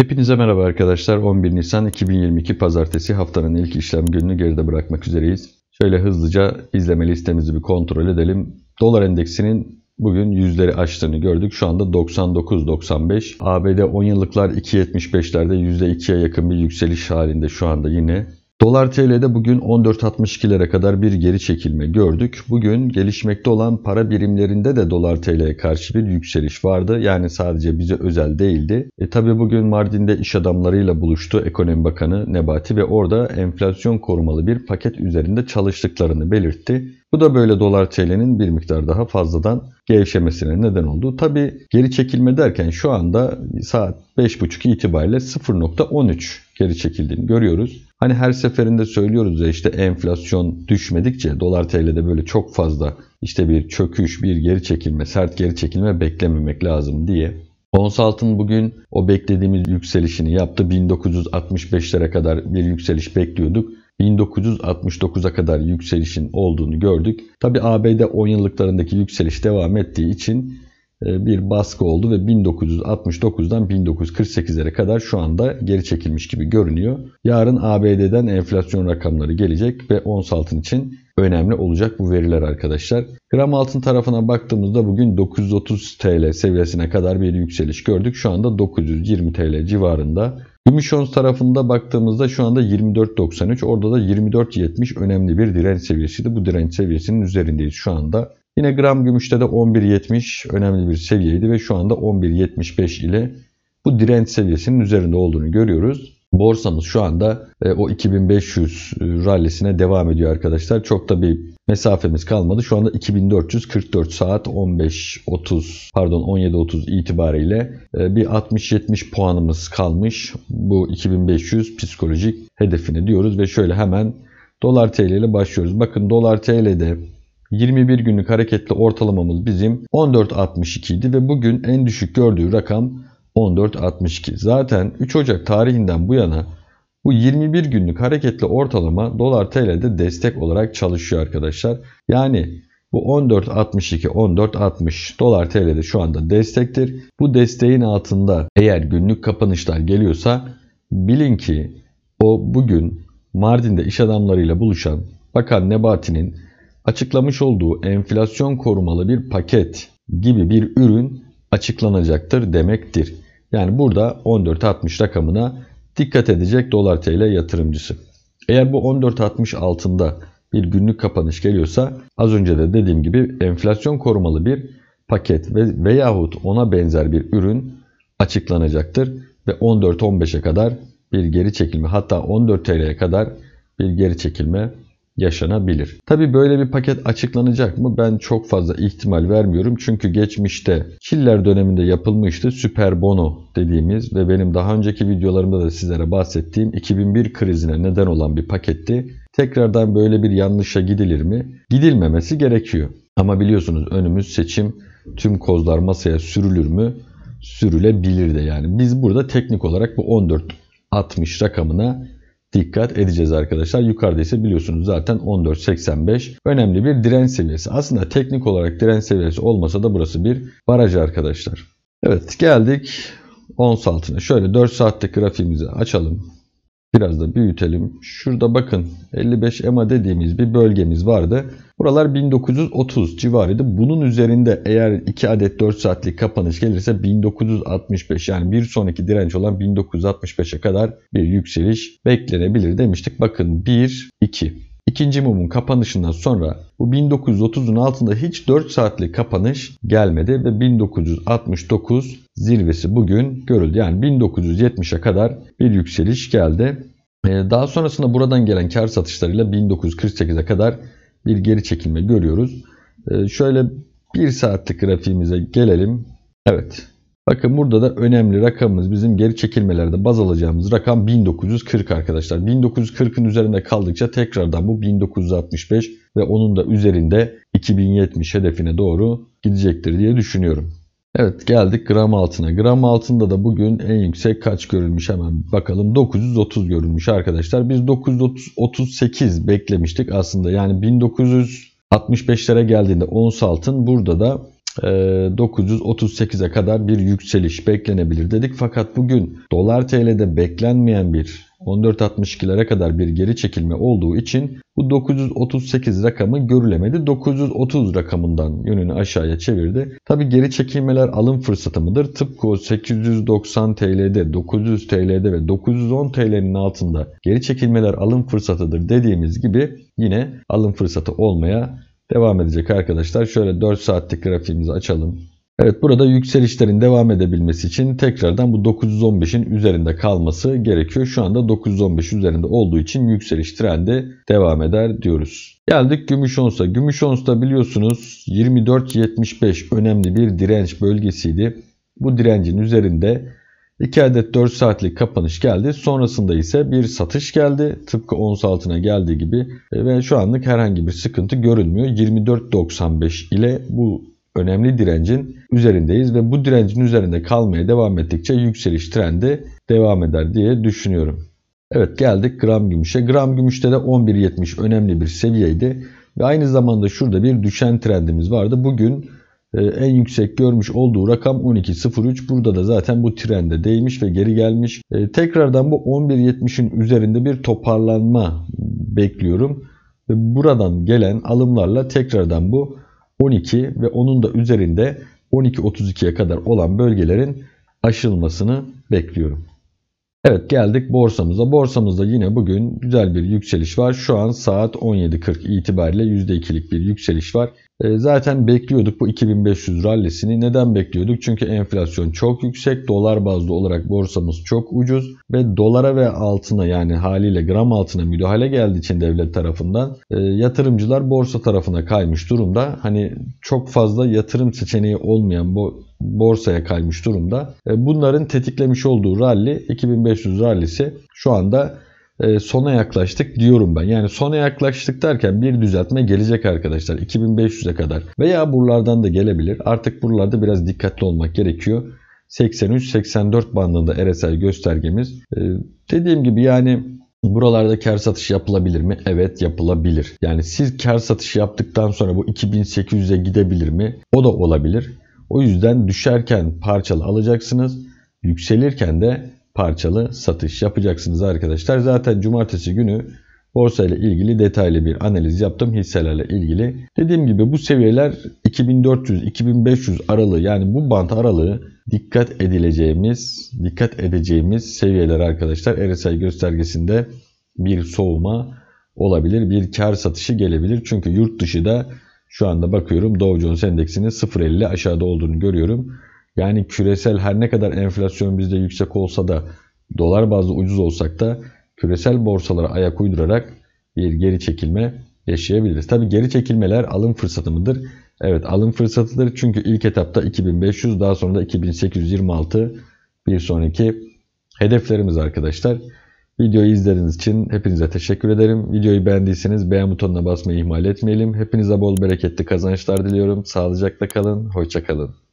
Hepinize merhaba arkadaşlar. 11 Nisan 2022 Pazartesi haftanın ilk işlem gününü geride bırakmak üzereyiz. Şöyle hızlıca izleme listemizi bir kontrol edelim. Dolar endeksinin bugün yüzleri aştığını gördük. Şu anda 99.95. ABD 10 yıllıklar 2.75'lerde %2'ye yakın bir yükseliş halinde şu anda yine. Dolar TL'de bugün 14.62'lere kadar bir geri çekilme gördük. Bugün gelişmekte olan para birimlerinde de dolar TL'ye karşı bir yükseliş vardı. Yani sadece bize özel değildi. E tabi bugün Mardin'de iş adamlarıyla buluştu Ekonomi Bakanı Nebati ve orada enflasyon korumalı bir paket üzerinde çalıştıklarını belirtti. Bu da böyle dolar TL'nin bir miktar daha fazladan gevşemesine neden oldu. Tabi geri çekilme derken şu anda saat 5.30 itibariyle 0.13 geri çekildiğini görüyoruz. Hani her seferinde söylüyoruz ya işte enflasyon düşmedikçe dolar TL'de böyle çok fazla işte bir çöküş, bir geri çekilme, sert geri çekilme beklememek lazım diye. Ons altın bugün o beklediğimiz yükselişini yaptı. 1965'lere kadar bir yükseliş bekliyorduk. 1969'a kadar yükselişin olduğunu gördük. Tabi ABD 10 yıllıklarındaki yükseliş devam ettiği için e, bir baskı oldu ve 1969'dan 1948'lere kadar şu anda geri çekilmiş gibi görünüyor. Yarın ABD'den enflasyon rakamları gelecek ve ons altın için önemli olacak bu veriler arkadaşlar. Gram altın tarafına baktığımızda bugün 930 TL seviyesine kadar bir yükseliş gördük. Şu anda 920 TL civarında. Gümüş ons tarafında baktığımızda şu anda 24.93 orada da 24.70 önemli bir direnç seviyesiydi. Bu direnç seviyesinin üzerindeyiz şu anda. Yine gram gümüşte de 11.70 önemli bir seviyeydi ve şu anda 11.75 ile bu direnç seviyesinin üzerinde olduğunu görüyoruz. Borsamız şu anda e, o 2500 e, rallisine devam ediyor arkadaşlar. Çok da bir mesafemiz kalmadı. Şu anda 2444 saat 15.30 pardon 17.30 itibariyle e, bir 60-70 puanımız kalmış. Bu 2500 psikolojik hedefini diyoruz ve şöyle hemen dolar TL ile başlıyoruz. Bakın dolar TL'de 21 günlük hareketli ortalamamız bizim 14.62 idi ve bugün en düşük gördüğü rakam 14.62. Zaten 3 Ocak tarihinden bu yana bu 21 günlük hareketli ortalama dolar TL'de destek olarak çalışıyor arkadaşlar. Yani bu 14.62 14.60 dolar TL'de şu anda destektir. Bu desteğin altında eğer günlük kapanışlar geliyorsa bilin ki o bugün Mardin'de iş adamlarıyla buluşan Bakan Nebati'nin açıklamış olduğu enflasyon korumalı bir paket gibi bir ürün açıklanacaktır demektir. Yani burada 14.60 rakamına dikkat edecek dolar TL yatırımcısı. Eğer bu 14.60 altında bir günlük kapanış geliyorsa az önce de dediğim gibi enflasyon korumalı bir paket ve veyahut ona benzer bir ürün açıklanacaktır ve 14-15'e kadar bir geri çekilme hatta 14 TL'ye kadar bir geri çekilme yaşanabilir. Tabii böyle bir paket açıklanacak mı? Ben çok fazla ihtimal vermiyorum. Çünkü geçmişte Killer döneminde yapılmıştı. Süper Bono dediğimiz ve benim daha önceki videolarımda da sizlere bahsettiğim 2001 krizine neden olan bir paketti. Tekrardan böyle bir yanlışa gidilir mi? Gidilmemesi gerekiyor. Ama biliyorsunuz önümüz seçim. Tüm kozlar masaya sürülür mü? Sürülebilir de yani. Biz burada teknik olarak bu 14 60 rakamına dikkat edeceğiz arkadaşlar. Yukarıda ise biliyorsunuz zaten 14.85 önemli bir direnç seviyesi. Aslında teknik olarak direnç seviyesi olmasa da burası bir baraj arkadaşlar. Evet geldik ons altına. Şöyle 4 saatlik grafiğimizi açalım. Biraz da büyütelim. Şurada bakın 55 EMA dediğimiz bir bölgemiz vardı. Buralar 1930 civarıydı. Bunun üzerinde eğer 2 adet 4 saatlik kapanış gelirse 1965 yani bir sonraki direnç olan 1965'e kadar bir yükseliş beklenebilir demiştik. Bakın 1, 2. İkinci mumun kapanışından sonra bu 1930'un altında hiç 4 saatlik kapanış gelmedi ve 1969 zirvesi bugün görüldü. Yani 1970'e kadar bir yükseliş geldi. Ee, daha sonrasında buradan gelen kar satışlarıyla 1948'e kadar bir geri çekilme görüyoruz. Ee, şöyle 1 saatlik grafiğimize gelelim. Evet Bakın burada da önemli rakamımız bizim geri çekilmelerde baz alacağımız rakam 1940 arkadaşlar. 1940'ın üzerinde kaldıkça tekrardan bu 1965 ve onun da üzerinde 2070 hedefine doğru gidecektir diye düşünüyorum. Evet geldik gram altına. Gram altında da bugün en yüksek kaç görülmüş hemen bakalım. 930 görülmüş arkadaşlar. Biz 938 beklemiştik aslında. Yani 1965'lere geldiğinde ons altın burada da 938'e ee, kadar bir yükseliş beklenebilir dedik. Fakat bugün dolar TL'de beklenmeyen bir 14.62'lere kadar bir geri çekilme olduğu için bu 938 rakamı görülemedi. 930 rakamından yönünü aşağıya çevirdi. Tabi geri çekilmeler alım fırsatı mıdır? Tıpkı o 890 TL'de, 900 TL'de ve 910 TL'nin altında geri çekilmeler alım fırsatıdır dediğimiz gibi yine alım fırsatı olmaya devam edecek arkadaşlar. Şöyle 4 saatlik grafiğimizi açalım. Evet burada yükselişlerin devam edebilmesi için tekrardan bu 915'in üzerinde kalması gerekiyor. Şu anda 915 üzerinde olduğu için yükseliş trendi devam eder diyoruz. Geldik gümüş onsa. Gümüş onsta biliyorsunuz 24.75 önemli bir direnç bölgesiydi. Bu direncin üzerinde 2 adet 4 saatlik kapanış geldi. Sonrasında ise bir satış geldi. Tıpkı ons altına geldiği gibi e, ve şu anlık herhangi bir sıkıntı görülmüyor. 24.95 ile bu önemli direncin üzerindeyiz ve bu direncin üzerinde kalmaya devam ettikçe yükseliş trendi devam eder diye düşünüyorum. Evet geldik gram gümüşe. Gram gümüşte de 11.70 önemli bir seviyeydi ve aynı zamanda şurada bir düşen trendimiz vardı. Bugün ee, en yüksek görmüş olduğu rakam 12.03. Burada da zaten bu trende değmiş ve geri gelmiş. Ee, tekrardan bu 11.70'in üzerinde bir toparlanma bekliyorum. Ve buradan gelen alımlarla tekrardan bu 12 ve onun da üzerinde 12.32'ye kadar olan bölgelerin aşılmasını bekliyorum. Evet geldik borsamıza. Borsamızda yine bugün güzel bir yükseliş var. Şu an saat 17.40 itibariyle %2'lik bir yükseliş var. E, zaten bekliyorduk bu 2500 rallisini. Neden bekliyorduk? Çünkü enflasyon çok yüksek. Dolar bazlı olarak borsamız çok ucuz ve dolara ve altına yani haliyle gram altına müdahale geldiği için devlet tarafından e, yatırımcılar borsa tarafına kaymış durumda. Hani çok fazla yatırım seçeneği olmayan bu borsaya kaymış durumda. E, bunların tetiklemiş olduğu ralli 2500 rallisi şu anda e, sona yaklaştık diyorum ben. Yani sona yaklaştık derken bir düzeltme gelecek arkadaşlar. 2500'e kadar veya buralardan da gelebilir. Artık buralarda biraz dikkatli olmak gerekiyor. 83-84 bandında RSI göstergemiz. E, dediğim gibi yani Buralarda kar satış yapılabilir mi? Evet yapılabilir. Yani siz kar satış yaptıktan sonra bu 2800'e gidebilir mi? O da olabilir. O yüzden düşerken parçalı alacaksınız. Yükselirken de parçalı satış yapacaksınız arkadaşlar. Zaten cumartesi günü borsa ile ilgili detaylı bir analiz yaptım hisselerle ilgili. Dediğim gibi bu seviyeler 2400-2500 aralığı yani bu bant aralığı dikkat edileceğimiz, dikkat edeceğimiz seviyeler arkadaşlar. RSI göstergesinde bir soğuma olabilir, bir kar satışı gelebilir. Çünkü yurt dışı da şu anda bakıyorum Dow Jones endeksinin 0.50 aşağıda olduğunu görüyorum. Yani küresel her ne kadar enflasyon bizde yüksek olsa da dolar bazlı ucuz olsak da küresel borsalara ayak uydurarak bir geri çekilme yaşayabiliriz. Tabi geri çekilmeler alım fırsatı mıdır? Evet alım fırsatıdır çünkü ilk etapta 2500 daha sonra da 2826 bir sonraki hedeflerimiz arkadaşlar. Videoyu izlediğiniz için hepinize teşekkür ederim. Videoyu beğendiyseniz beğen butonuna basmayı ihmal etmeyelim. Hepinize bol bereketli kazançlar diliyorum. Sağlıcakla kalın, Hoşçakalın.